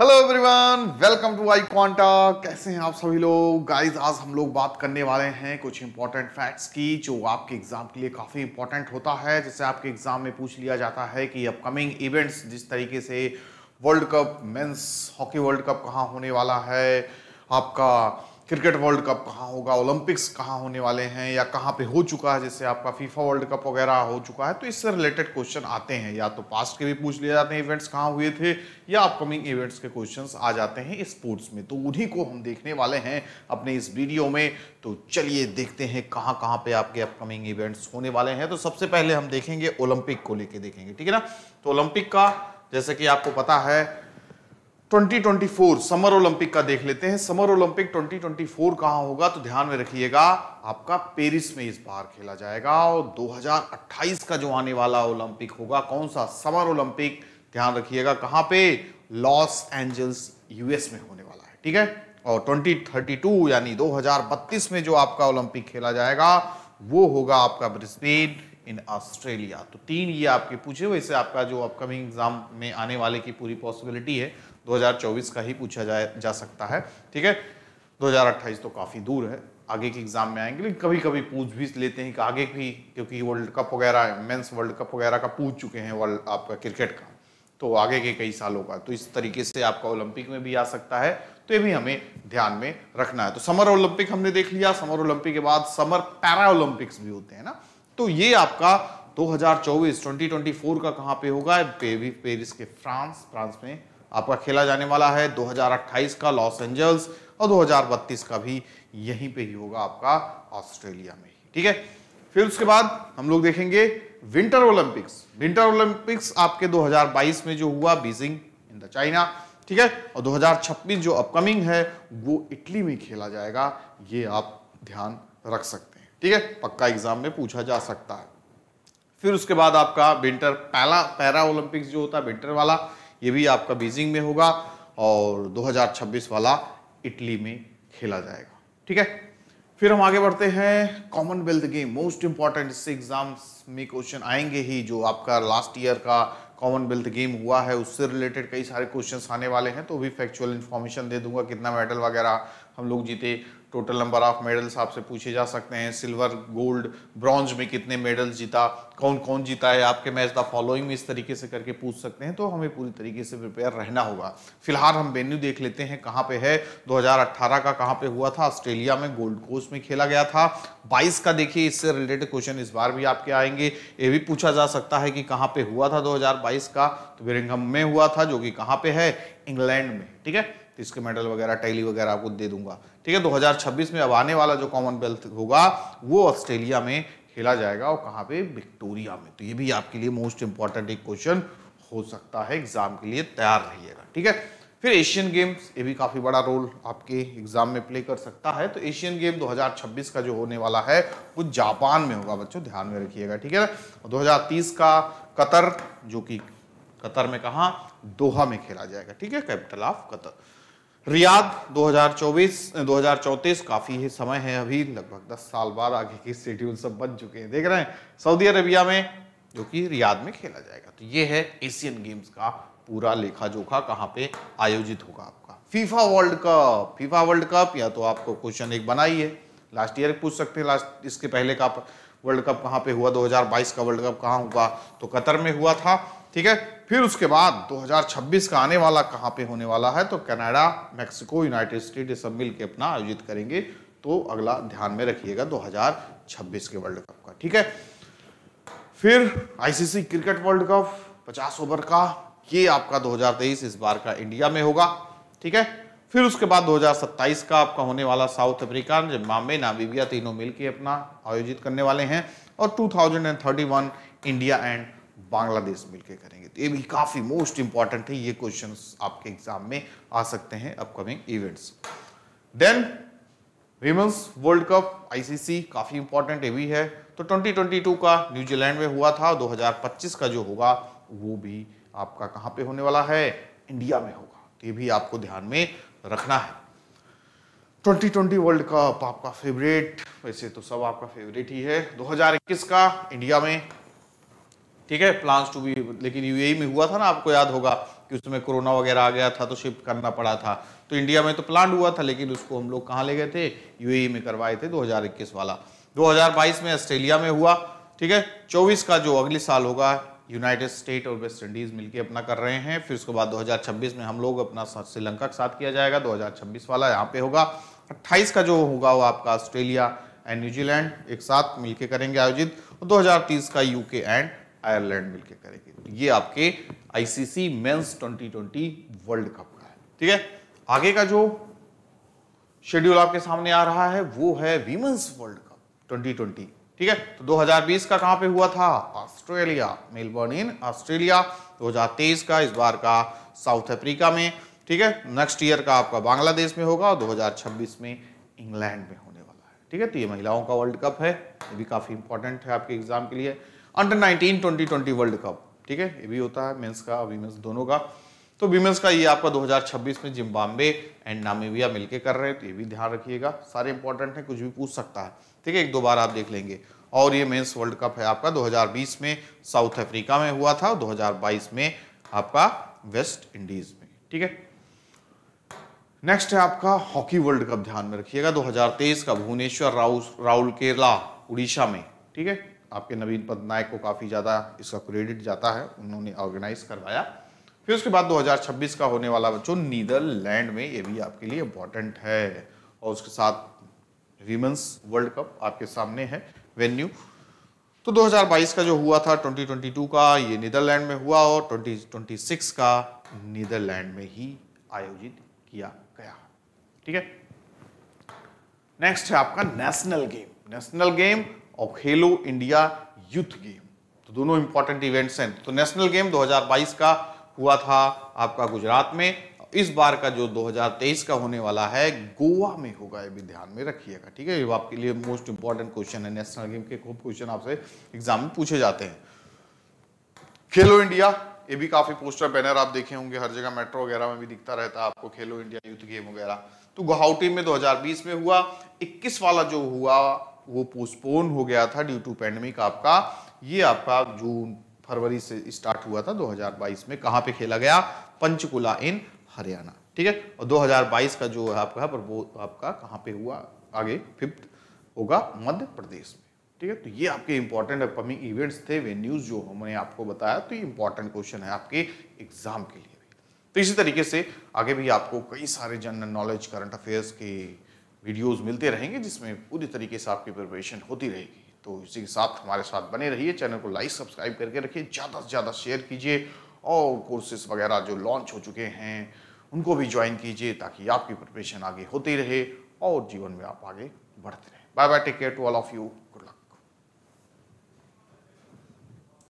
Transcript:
hello everyone welcome to iQuanta कैसे हैं आप सभी लोग गाइस आज हम लोग बात करने वाले हैं कुछ इंपॉर्टेंट फैक्ट्स की जो आपके एग्जाम के लिए काफ़ी इंपॉर्टेंट होता है जैसे आपके एग्जाम में पूछ लिया जाता है कि अपकमिंग इवेंट्स जिस तरीके से world cup men's hockey world cup कहाँ होने वाला है आपका क्रिकेट वर्ल्ड कप कहाँ होगा ओलंपिक्स कहाँ होने वाले हैं या कहाँ पे हो चुका है जैसे आपका फीफा वर्ल्ड कप वगैरह हो चुका है तो इससे रिलेटेड क्वेश्चन आते हैं या तो पास्ट के भी पूछ लिए जाते हैं इवेंट्स कहाँ हुए थे या अपकमिंग इवेंट्स के क्वेश्चन आ जाते हैं स्पोर्ट्स में तो उन्हीं को हम देखने वाले हैं अपने इस वीडियो में तो चलिए देखते हैं कहाँ कहाँ पर आपके अपकमिंग इवेंट्स होने वाले हैं तो सबसे पहले हम देखेंगे ओलंपिक को लेके देखेंगे ठीक है ना तो ओलंपिक का जैसे कि आपको पता है 2024 समर ओलंपिक का देख लेते हैं समर ओलंपिक 2024 कहां होगा तो ध्यान में रखिएगा आपका पेरिस में इस बार खेला जाएगा और 2028 का जो आने वाला ओलंपिक होगा कौन सा समर ओलंपिक ध्यान रखिएगा कहाँ पे लॉस एंजल्स यूएस में होने वाला है ठीक है और 2032 यानी 2032 में जो आपका ओलंपिक खेला जाएगा वो होगा आपका ब्रिस्बेन इन ऑस्ट्रेलिया तो तीन ये आपके पूछे वैसे आपका जो अपकमिंग एग्जाम में आने वाले की पूरी पॉसिबिलिटी है 2024 का ही पूछा जाए जा सकता है ठीक है 2028 तो काफ़ी दूर है आगे के एग्जाम में आएंगे लेकिन कभी कभी पूछ भी लेते हैं कि आगे भी क्योंकि वर्ल्ड कप वगैरह मेंस वर्ल्ड कप वगैरह का पूछ चुके हैं वर्ल्ड आपका क्रिकेट का तो आगे के कई सालों का तो इस तरीके से आपका ओलंपिक में भी आ सकता है तो ये भी हमें ध्यान में रखना है तो समर ओलंपिक हमने देख लिया समर ओलंपिक के बाद समर पैरा ओलंपिक्स भी होते हैं ना तो ये आपका 2024 2024 का कहां पे होगा पेरिस के फ्रांस फ्रांस में आपका खेला जाने वाला है 2028 का लॉस एंजल्स और 2032 का भी यहीं पे ही होगा आपका ऑस्ट्रेलिया में ठीक है फिर उसके बाद हम लोग देखेंगे विंटर ओलंपिक्स विंटर ओलंपिक्स आपके 2022 में जो हुआ बीजिंग इन द चाइना ठीक है और 2026 जो अपकमिंग है वो इटली में खेला जाएगा ये आप ध्यान रख सकते हैं ठीक है पक्का एग्जाम में पूछा जा सकता है फिर उसके बाद आपका विंटर पैला पैरा ओलंपिक्स जो होता है विंटर वाला ये भी आपका बीजिंग में होगा और 2026 वाला इटली में खेला जाएगा ठीक है फिर हम आगे बढ़ते हैं कॉमनवेल्थ गेम मोस्ट इंपॉर्टेंट इससे एग्जाम्स में क्वेश्चन आएंगे ही जो आपका लास्ट ईयर का कॉमनवेल्थ गेम हुआ है उससे रिलेटेड कई सारे क्वेश्चंस आने वाले हैं तो भी फैक्चुअल इन्फॉर्मेशन दे दूंगा कितना मेडल वगैरह हम लोग जीते टोटल नंबर ऑफ मेडल्स आपसे पूछे जा सकते हैं सिल्वर गोल्ड ब्रॉन्ज में कितने मेडल्स जीता कौन कौन जीता है आपके मैच द फॉलोइंग में इस तरीके से करके पूछ सकते हैं तो हमें पूरी तरीके से प्रिपेयर रहना होगा फिलहाल हम वेन्यू देख लेते हैं कहाँ पे है 2018 का कहाँ पे हुआ था ऑस्ट्रेलिया में गोल्ड कोस्ट में खेला गया था 22 का देखिए इससे रिलेटेड क्वेश्चन इस बार भी आपके आएंगे ये भी पूछा जा सकता है कि कहाँ पे हुआ था 2022 का तो बिरिंगम में हुआ था जो कि कहाँ पे है इंग्लैंड में ठीक है इसके मेडल वगैरह टैली वगैरह आपको दे दूंगा ठीक है 2026 में अब आने वाला जो कॉमनवेल्थ होगा वो ऑस्ट्रेलिया में खेला जाएगा और कहाँ पे विक्टोरिया में तो ये भी आपके लिए मोस्ट इंपॉर्टेंट एक क्वेश्चन हो सकता है एग्जाम के लिए तैयार रहिएगा ठीक है फिर एशियन गेम्स ये भी काफ़ी बड़ा रोल आपके एग्जाम में प्ले कर सकता है तो एशियन गेम 2026 का जो होने वाला है वो जापान में होगा बच्चों ध्यान में रखिएगा ठीक है ना दो का कतर जो कि कतर में कहाँ दोहा में खेला जाएगा ठीक है कैपिटल ऑफ कतर रियाद 2024 2034 काफ़ी ही समय है अभी लगभग 10 साल बाद आगे के शेड्यूल सब बन चुके हैं देख रहे हैं सऊदी अरेबिया में जो कि रियाद में खेला जाएगा तो ये है एशियन गेम्स का पूरा लेखा जोखा कहाँ पे आयोजित होगा आपका FIFA world cup FIFA world cup या तो आपको क्वेश्चन एक बनाइए लास्ट ईयर पूछ सकते हैं लास्ट इसके पहले का वर्ल्ड कप कहाँ पे हुआ 2022 का वर्ल्ड कप कहाँ हुआ तो कतर में हुआ था ठीक है फिर उसके बाद 2026 का आने वाला कहाँ पे होने वाला है तो कनाडा मैक्सिको यूनाइटेड स्टेट ये सब मिल के अपना आयोजित करेंगे तो अगला ध्यान में रखिएगा 2026 के वर्ल्ड कप का ठीक है फिर ICC cricket world cup 50 over का ये आपका 2023 इस बार का इंडिया में होगा ठीक है फिर उसके बाद 2027 का आपका होने वाला साउथ अफ्रीका जिम्बाबे नाबीबिया तीनों मिलकर अपना आयोजित करने वाले हैं और टू इंडिया एंड बांग्लादेश मिलकर करेंगे तो ये भी काफ़ी मोस्ट इंपॉर्टेंट है ये क्वेश्चन आपके एग्जाम में आ सकते हैं upcoming events then women's world cup ICC काफ़ी इंपॉर्टेंट ये भी है तो 2022 का न्यूजीलैंड में हुआ था 2025 का जो होगा वो भी आपका कहाँ पे होने वाला है इंडिया में होगा तो ये भी आपको ध्यान में रखना है 2020 वर्ल्ड कप आपका फेवरेट वैसे तो सब आपका फेवरेट ही है 2021 का इंडिया में ठीक है प्लान्स टू बी लेकिन यूएई e में हुआ था ना आपको याद होगा कि उसमें कोरोना वगैरह आ गया था तो शिफ्ट करना पड़ा था तो इंडिया में तो प्लान हुआ था लेकिन उसको हम लोग कहाँ ले गए थे यूएई e में करवाए थे 2021 वाला 2022 में ऑस्ट्रेलिया में हुआ ठीक है 24 का जो अगले साल होगा यूनाइटेड स्टेट और वेस्ट इंडीज मिलकर अपना कर रहे हैं फिर उसके बाद 2026 में हम लोग अपना श्रीलंका के साथ किया जाएगा 2026 वाला यहाँ पे होगा 28 का जो होगा वो आपका ऑस्ट्रेलिया एंड न्यूजीलैंड एक साथ मिलकर करेंगे आयोजित और 2030 का यूके एंड आयरलैंड मिलकर करेगी तो ये आपके आईसीसी मेंस 2020 वर्ल्ड कप का है ठीक है आगे का जो शेड्यूल आपके सामने आ रहा है वो है वीमेंस वर्ल्ड कप 2020 ठीक है तो 2020 का कहां पे हुआ था ऑस्ट्रेलिया मेलबर्न इन ऑस्ट्रेलिया 2023 का इस बार का साउथ अफ्रीका में ठीक है नेक्स्ट ईयर का आपका बांग्लादेश में होगा और 2026 में इंग्लैंड में होने वाला है ठीक है तो ये महिलाओं का वर्ल्ड कप है ये भी काफ़ी इंपॉर्टेंट है आपके एग्जाम के लिए अंडर 19 2020 वर्ल्ड कप ठीक है ये भी होता है मेंस का वीमेंस दोनों का तो वीमेंस का ये आपका 2026 में जिम्बाब्वे एंड नामीबिया मिलके कर रहे हैं तो ये भी ध्यान रखिएगा सारे इंपॉर्टेंट हैं कुछ भी पूछ सकता है ठीक है एक दो बार आप देख लेंगे और ये मेंस वर्ल्ड कप है आपका 2020 में साउथ अफ्रीका में हुआ था और 2022 में आपका वेस्ट इंडीज में ठीक है नेक्स्ट है आपका हॉकी वर्ल्ड कप ध्यान में रखिएगा 2023 का भुवनेश्वर राउ राउल केरला उड़ीसा में ठीक है आपके नवीन पटनायक को काफ़ी ज़्यादा इसका क्रेडिट जाता है उन्होंने ऑर्गेनाइज करवाया फिर उसके बाद 2026 का होने वाला बच्चों नीदरलैंड में ये भी आपके लिए इम्पॉर्टेंट है और उसके साथ वीमेंस वर्ल्ड कप आपके सामने है वेन्यू तो 2022 का जो हुआ था 2022 का ये नीदरलैंड में हुआ और 2026 का नीदरलैंड में ही आयोजित किया गया ठीक है नेक्स्ट है आपका नेशनल गेम नेशनल गेम और खेलो इंडिया यूथ गेम तो दोनों इंपॉर्टेंट इवेंट्स हैं तो नेशनल गेम 2022 का हुआ था आपका गुजरात में इस बार का जो 2023 का होने वाला है गोवा में होगा ये भी ध्यान में रखिएगा ठीक है ये आपके लिए मोस्ट इंपॉर्टेंट क्वेश्चन है नेशनल गेम के खूब क्वेश्चन आपसे एग्जाम में पूछे जाते हैं खेलो इंडिया ये भी काफी पोस्टर बैनर आप देखे होंगे हर जगह मेट्रो वगैरह में भी दिखता रहता है आपको खेलो इंडिया यूथ गेम वगैरह तो गुवाहाटी में 2020 में हुआ 21 वाला जो हुआ वो पोस्टपोन हो गया था ड्यू टू पैंडमिक आपका ये आपका जून फरवरी से स्टार्ट हुआ था 2022 में कहाँ पे खेला गया पंचकुला इन हरियाणा ठीक है और 2022 का जो है आपका पर वो आपका कहाँ पे हुआ आगे फिफ्थ होगा मध्य प्रदेश में ठीक है तो ये आपके इंपॉर्टेंट अपकमिंग इवेंट्स थे वेन्यूज जो हमने आपको बताया तो ये इंपॉर्टेंट क्वेश्चन है आपके एग्जाम के लिए तो इसी तरीके से आगे भी आपको कई सारे जनरल नॉलेज करंट अफेयर्स के वीडियोस मिलते रहेंगे जिसमें पूरी तरीके से आपकी प्रिपरेशन होती रहेगी तो इसी के साथ हमारे साथ बने रहिए चैनल को लाइक सब्सक्राइब करके रखिए ज़्यादा से ज़्यादा शेयर कीजिए और कोर्सेस वगैरह जो लॉन्च हो चुके हैं उनको भी ज्वाइन कीजिए ताकि आपकी प्रिपरेशन आगे होती रहे और जीवन में आप आगे बढ़ते रहें bye bye take care to all of you